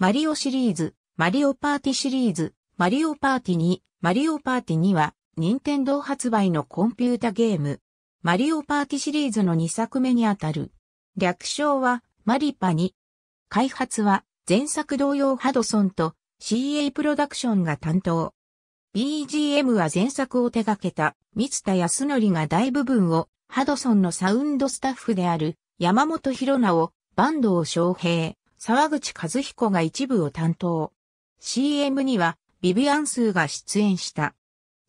マリオシリーズ、マリオパーティシリーズ、マリオパーティ2、マリオパーティ2は、任天堂発売のコンピュータゲーム、マリオパーティシリーズの2作目にあたる。略称は、マリパ2。開発は、前作同様ハドソンと CA プロダクションが担当。BGM は前作を手掛けた、三田康則が大部分を、ハドソンのサウンドスタッフである、山本博直、坂東昌平、沢口和彦が一部を担当。CM にはビビアンスーが出演した。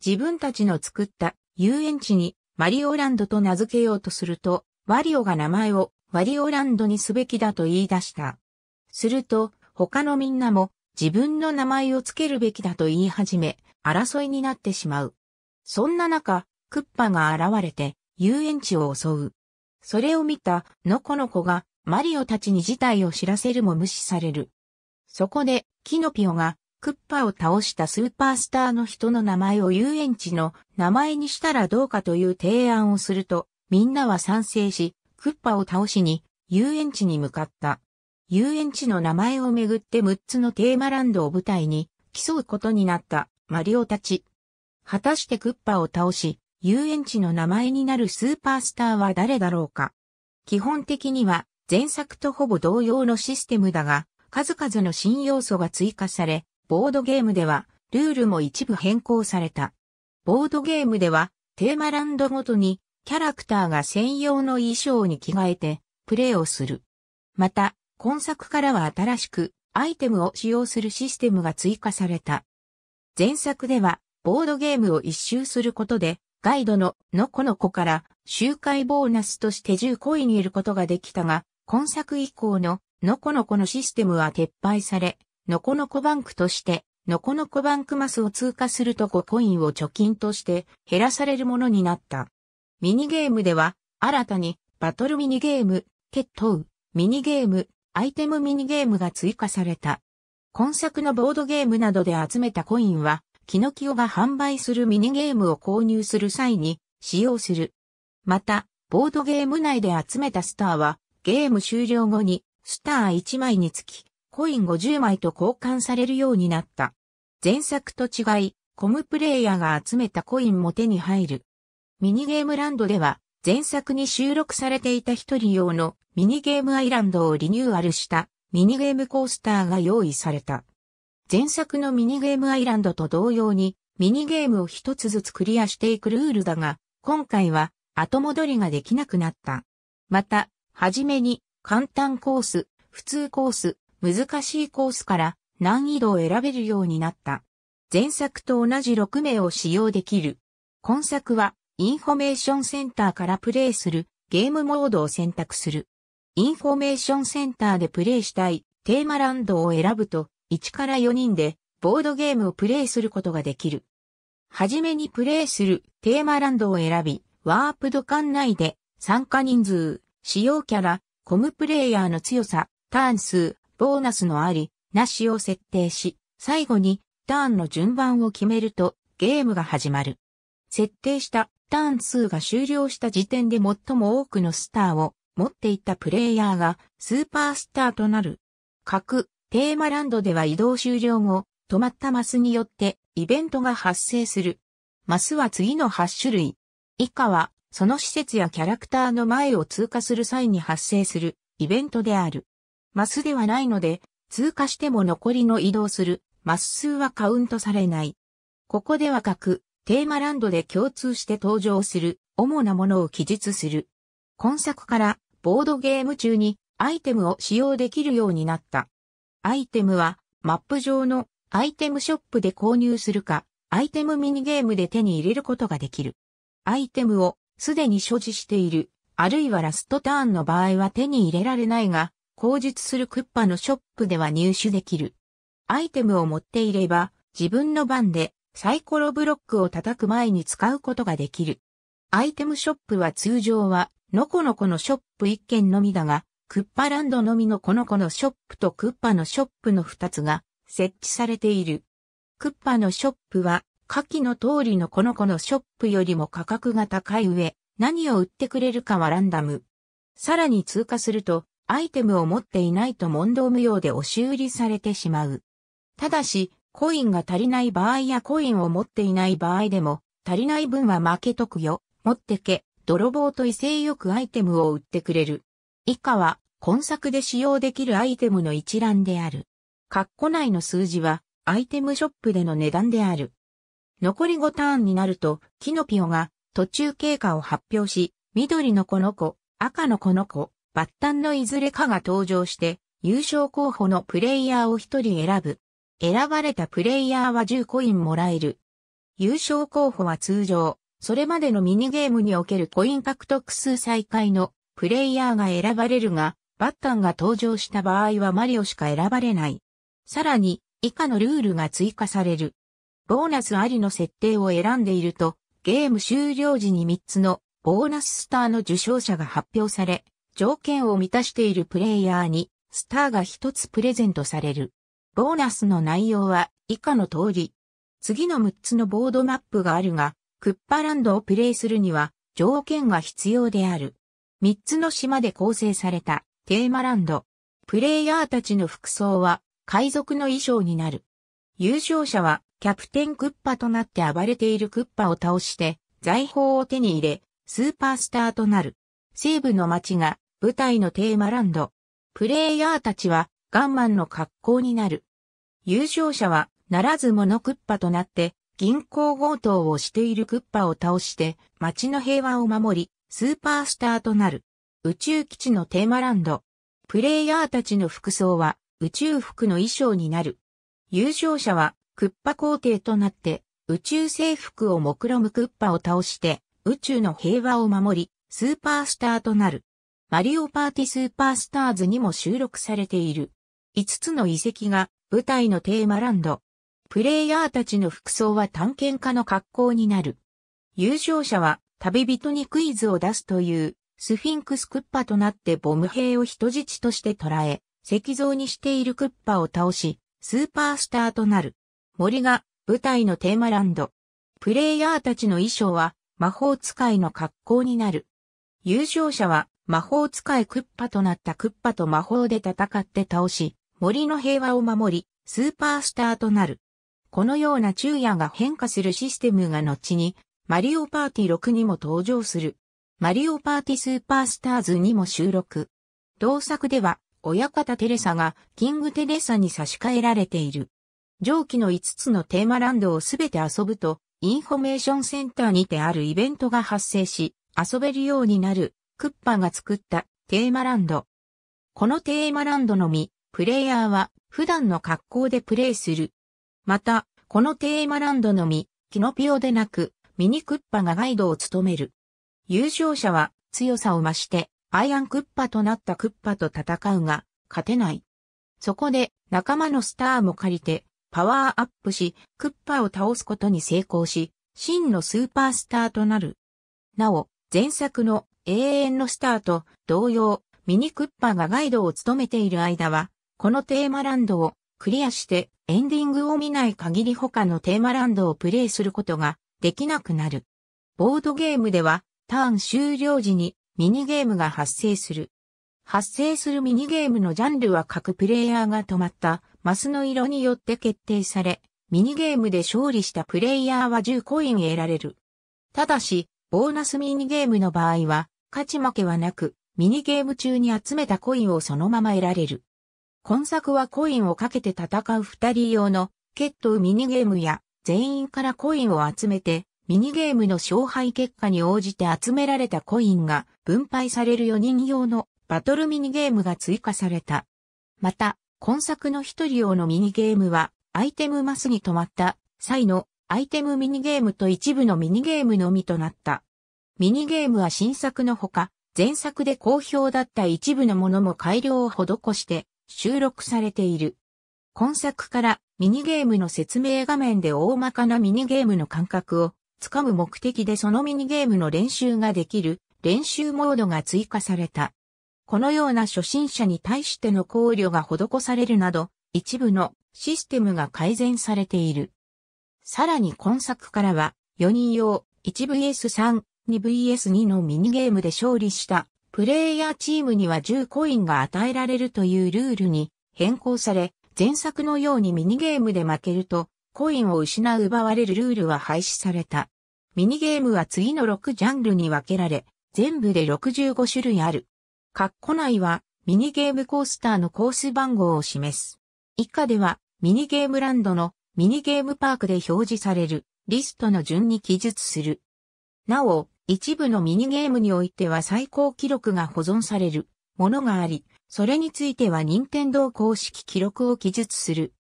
自分たちの作った遊園地にマリオランドと名付けようとすると、ワリオが名前をワリオランドにすべきだと言い出した。すると、他のみんなも自分の名前をつけるべきだと言い始め、争いになってしまう。そんな中、クッパが現れて遊園地を襲う。それを見たのこのこがマリオたちに事態を知らせるも無視される。そこで、キノピオが、クッパを倒したスーパースターの人の名前を遊園地の名前にしたらどうかという提案をすると、みんなは賛成し、クッパを倒しに、遊園地に向かった。遊園地の名前をめぐって6つのテーマランドを舞台に、競うことになった、マリオたち。果たしてクッパを倒し、遊園地の名前になるスーパースターは誰だろうか。基本的には、前作とほぼ同様のシステムだが、数々の新要素が追加され、ボードゲームでは、ルールも一部変更された。ボードゲームでは、テーマランドごとに、キャラクターが専用の衣装に着替えて、プレイをする。また、今作からは新しく、アイテムを使用するシステムが追加された。前作では、ボードゲームを一周することで、ガイドののこのこから、周回ボーナスとして10コインいることができたが、今作以降ののこのこのシステムは撤廃され、のこのこバンクとして、のこのこバンクマスを通過すると5コインを貯金として減らされるものになった。ミニゲームでは、新たにバトルミニゲーム、決闘、ミニゲーム、アイテムミニゲームが追加された。今作のボードゲームなどで集めたコインは、キノキオが販売するミニゲームを購入する際に使用する。また、ボードゲーム内で集めたスターは、ゲーム終了後に、スター1枚につき、コイン50枚と交換されるようになった。前作と違い、コムプレイヤーが集めたコインも手に入る。ミニゲームランドでは、前作に収録されていた一人用のミニゲームアイランドをリニューアルしたミニゲームコースターが用意された。前作のミニゲームアイランドと同様にミニゲームを一つずつクリアしていくルールだが、今回は後戻りができなくなった。また、はじめに、簡単コース、普通コース、難しいコースから難易度を選べるようになった。前作と同じ6名を使用できる。今作は、インフォメーションセンターからプレイするゲームモードを選択する。インフォメーションセンターでプレイしたいテーマランドを選ぶと、1から4人でボードゲームをプレイすることができる。はじめにプレイするテーマランドを選び、ワープド管内で参加人数使用キャラ、コムプレイヤーの強さ、ターン数、ボーナスのあり、なしを設定し、最後にターンの順番を決めるとゲームが始まる。設定したターン数が終了した時点で最も多くのスターを持っていたプレイヤーがスーパースターとなる。各テーマランドでは移動終了後、止まったマスによってイベントが発生する。マスは次の8種類。以下はその施設やキャラクターの前を通過する際に発生するイベントである。マスではないので、通過しても残りの移動するマス数はカウントされない。ここでは各テーマランドで共通して登場する主なものを記述する。今作からボードゲーム中にアイテムを使用できるようになった。アイテムはマップ上のアイテムショップで購入するか、アイテムミニゲームで手に入れることができる。アイテムをすでに所持している、あるいはラストターンの場合は手に入れられないが、口述するクッパのショップでは入手できる。アイテムを持っていれば、自分の番でサイコロブロックを叩く前に使うことができる。アイテムショップは通常は、のこのこのショップ1軒のみだが、クッパランドのみのこのこのショップとクッパのショップの2つが設置されている。クッパのショップは下記の通りのこの子のショップよりも価格が高い上、何を売ってくれるかはランダム。さらに通過すると、アイテムを持っていないと問答無用で押し売りされてしまう。ただし、コインが足りない場合やコインを持っていない場合でも、足りない分は負けとくよ、持ってけ、泥棒と威勢よくアイテムを売ってくれる。以下は、今作で使用できるアイテムの一覧である。括弧内の数字は、アイテムショップでの値段である。残り5ターンになると、キノピオが途中経過を発表し、緑のこの子、赤のこの子、バッタンのいずれかが登場して、優勝候補のプレイヤーを1人選ぶ。選ばれたプレイヤーは10コインもらえる。優勝候補は通常、それまでのミニゲームにおけるコイン獲得数再開のプレイヤーが選ばれるが、バッタンが登場した場合はマリオしか選ばれない。さらに、以下のルールが追加される。ボーナスありの設定を選んでいると、ゲーム終了時に3つのボーナススターの受賞者が発表され、条件を満たしているプレイヤーにスターが1つプレゼントされる。ボーナスの内容は以下の通り。次の6つのボードマップがあるが、クッパランドをプレイするには条件が必要である。3つの島で構成されたテーマランド。プレイヤーたちの服装は海賊の衣装になる。優勝者はキャプテンクッパとなって暴れているクッパを倒して、財宝を手に入れ、スーパースターとなる。西部の街が舞台のテーマランド。プレイヤーたちはガンマンの格好になる。優勝者はならずのクッパとなって銀行強盗をしているクッパを倒して街の平和を守りスーパースターとなる。宇宙基地のテーマランド。プレイヤーたちの服装は宇宙服の衣装になる。優勝者はクッパ皇帝となって、宇宙征服を目論むクッパを倒して、宇宙の平和を守り、スーパースターとなる。マリオパーティスーパースターズにも収録されている。5つの遺跡が舞台のテーマランド。プレイヤーたちの服装は探検家の格好になる。優勝者は旅人にクイズを出すというスフィンクスクッパとなってボム兵を人質として捕らえ、石像にしているクッパを倒し、スーパースターとなる。森が舞台のテーマランド。プレイヤーたちの衣装は魔法使いの格好になる。優勝者は魔法使いクッパとなったクッパと魔法で戦って倒し、森の平和を守り、スーパースターとなる。このような昼夜が変化するシステムが後に、マリオパーティ6にも登場する。マリオパーティスーパースターズにも収録。同作では、親方テレサがキングテレサに差し替えられている。上記の5つのテーマランドをすべて遊ぶと、インフォメーションセンターにてあるイベントが発生し、遊べるようになる、クッパが作ったテーマランド。このテーマランドのみ、プレイヤーは普段の格好でプレイする。また、このテーマランドのみ、キノピオでなく、ミニクッパがガイドを務める。優勝者は強さを増して、アイアンクッパとなったクッパと戦うが、勝てない。そこで仲間のスターも借りて、パワーアップし、クッパを倒すことに成功し、真のスーパースターとなる。なお、前作の永遠のスターと同様、ミニクッパがガイドを務めている間は、このテーマランドをクリアしてエンディングを見ない限り他のテーマランドをプレイすることができなくなる。ボードゲームではターン終了時にミニゲームが発生する。発生するミニゲームのジャンルは各プレイヤーが止まったマスの色によって決定され、ミニゲームで勝利したプレイヤーは10コイン得られる。ただし、ボーナスミニゲームの場合は、勝ち負けはなく、ミニゲーム中に集めたコインをそのまま得られる。今作はコインをかけて戦う二人用の、決闘ミニゲームや、全員からコインを集めて、ミニゲームの勝敗結果に応じて集められたコインが分配される4人用のバトルミニゲームが追加された。また、今作の一人用のミニゲームは、アイテムマスに止まった際のアイテムミニゲームと一部のミニゲームのみとなった。ミニゲームは新作のほか、前作で好評だった一部のものも改良を施して収録されている。今作からミニゲームの説明画面で大まかなミニゲームの感覚をつかむ目的でそのミニゲームの練習ができる練習モードが追加された。このような初心者に対しての考慮が施されるなど、一部のシステムが改善されている。さらに今作からは、4人用 1vs3、2vs2 のミニゲームで勝利したプレイヤーチームには10コインが与えられるというルールに変更され、前作のようにミニゲームで負けると、コインを失う奪われるルールは廃止された。ミニゲームは次の6ジャンルに分けられ、全部で65種類ある。カッコ内はミニゲームコースターのコース番号を示す。以下ではミニゲームランドのミニゲームパークで表示されるリストの順に記述する。なお、一部のミニゲームにおいては最高記録が保存されるものがあり、それについては任天堂公式記録を記述する。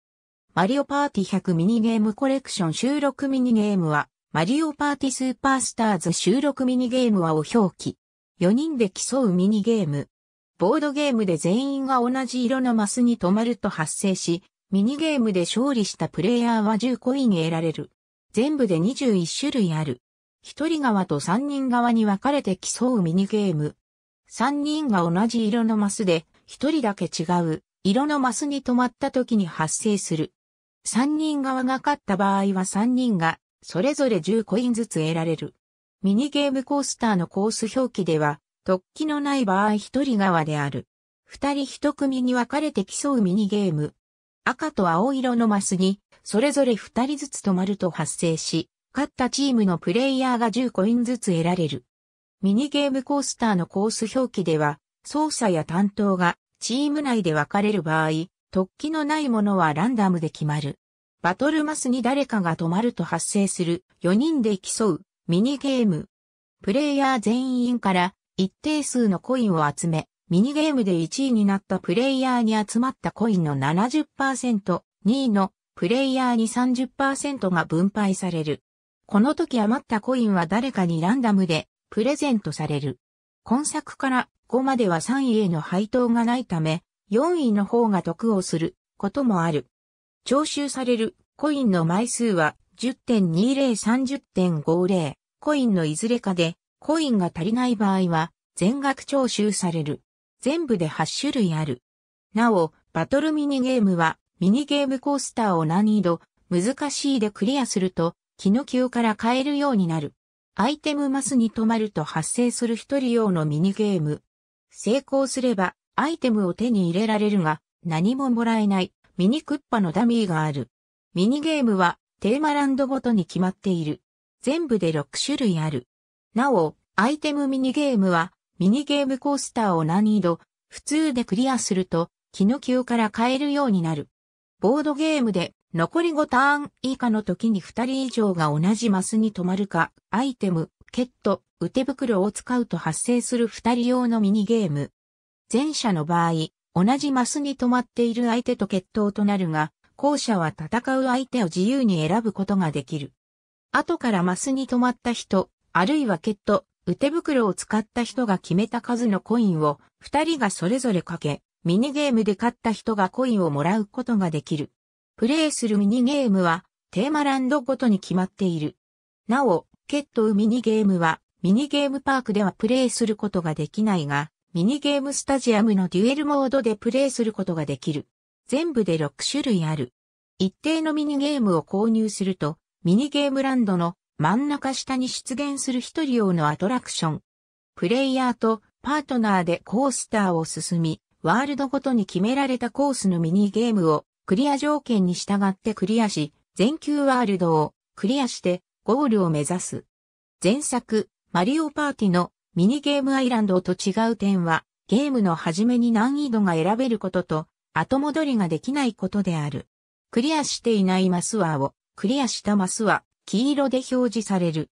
マリオパーティ100ミニゲームコレクション収録ミニゲームは、マリオパーティスーパースターズ収録ミニゲームはを表記。4人で競うミニゲーム。ボードゲームで全員が同じ色のマスに止まると発生し、ミニゲームで勝利したプレイヤーは10コイン得られる。全部で21種類ある。1人側と3人側に分かれて競うミニゲーム。3人が同じ色のマスで、1人だけ違う色のマスに止まった時に発生する。3人側が勝った場合は3人がそれぞれ10コインずつ得られる。ミニゲームコースターのコース表記では、突起のない場合一人側である。二人一組に分かれて競うミニゲーム。赤と青色のマスに、それぞれ二人ずつ止まると発生し、勝ったチームのプレイヤーが10コインずつ得られる。ミニゲームコースターのコース表記では、操作や担当がチーム内で分かれる場合、突起のないものはランダムで決まる。バトルマスに誰かが止まると発生する4人で競うミニゲーム。プレイヤー全員から一定数のコインを集め、ミニゲームで1位になったプレイヤーに集まったコインの70%、2位のプレイヤーに30%が分配される。この時余ったコインは誰かにランダムでプレゼントされる。今作から5までは3位への配当がないため、4位の方が得をすることもある。徴収されるコインの枚数は10.2030.50コインのいずれかでコインが足りない場合は全額徴収される。全部で8種類ある。なお、バトルミニゲームはミニゲームコースターを難易度難しいでクリアすると気の急から変えるようになる。アイテムマスに止まると発生する一人用のミニゲーム。成功すればアイテムを手に入れられるが何ももらえないミニクッパのダミーがある。ミニゲームはテーマランドごとに決まっている。全部で6種類ある。なお、アイテムミニゲームは、ミニゲームコースターを難易度、普通でクリアすると、気の急から変えるようになる。ボードゲームで、残り5ターン以下の時に2人以上が同じマスに止まるか、アイテム、ケット、腕袋を使うと発生する2人用のミニゲーム。前者の場合、同じマスに止まっている相手と決闘となるが、後者は戦う相手を自由に選ぶことができる。後からマスに止まった人、あるいはケット、腕袋を使った人が決めた数のコインを二人がそれぞれかけ、ミニゲームで勝った人がコインをもらうことができる。プレイするミニゲームはテーマランドごとに決まっている。なお、ケットウミニゲームはミニゲームパークではプレイすることができないが、ミニゲームスタジアムのデュエルモードでプレイすることができる。全部で6種類ある。一定のミニゲームを購入すると、ミニゲームランドの真ん中下に出現する一人用のアトラクション。プレイヤーとパートナーでコースターを進み、ワールドごとに決められたコースのミニゲームをクリア条件に従ってクリアし、全球ワールドをクリアしてゴールを目指す。前作、マリオパーティのミニゲームアイランドと違う点は、ゲームの初めに難易度が選べることと、後戻りができないことである。クリアしていないマスワーを、クリアしたマスは黄色で表示される。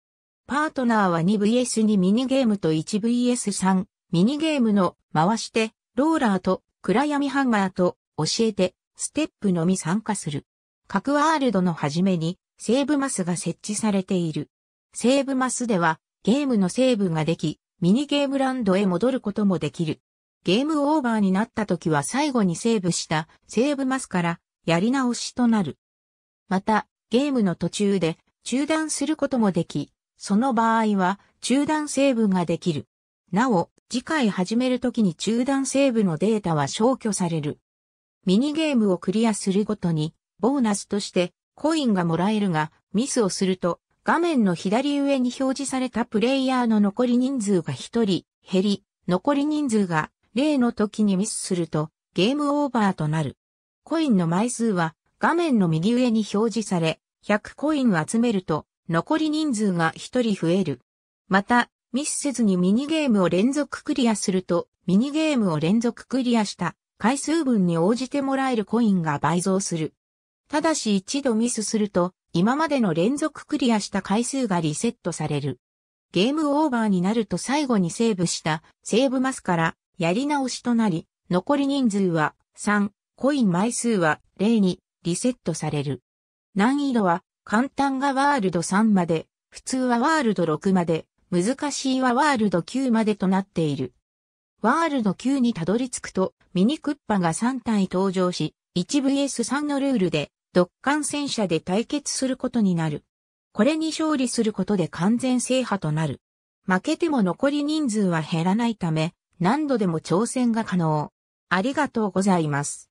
パートナーは 2vs2 ミニゲームと 1vs3 ミニゲームの回して、ローラーと暗闇ハンガーと教えて、ステップのみ参加する。各ワールドの初めにセーブマスが設置されている。セーブマスではゲームのセーブができ、ミニゲームランドへ戻ることもできる。ゲームオーバーになった時は最後にセーブしたセーブマスからやり直しとなる。また、ゲームの途中で中断することもでき、その場合は中断セーブができる。なお、次回始めるときに中断セーブのデータは消去される。ミニゲームをクリアするごとに、ボーナスとしてコインがもらえるが、ミスをすると、画面の左上に表示されたプレイヤーの残り人数が1人減り、残り人数が例の時にミスするとゲームオーバーとなる。コインの枚数は画面の右上に表示され、100コイン集めると残り人数が1人増える。また、ミスせずにミニゲームを連続クリアすると、ミニゲームを連続クリアした回数分に応じてもらえるコインが倍増する。ただし一度ミスすると、今までの連続クリアした回数がリセットされる。ゲームオーバーになると最後にセーブしたセーブマスからやり直しとなり、残り人数は3、コイン枚数は0にリセットされる。難易度は簡単がワールド3まで、普通はワールド6まで、難しいはワールド9までとなっている。ワールド9にたどり着くと、ミニクッパが3体登場し、1vs3 のルールで、独艦戦車で対決することになる。これに勝利することで完全制覇となる。負けても残り人数は減らないため、何度でも挑戦が可能。ありがとうございます。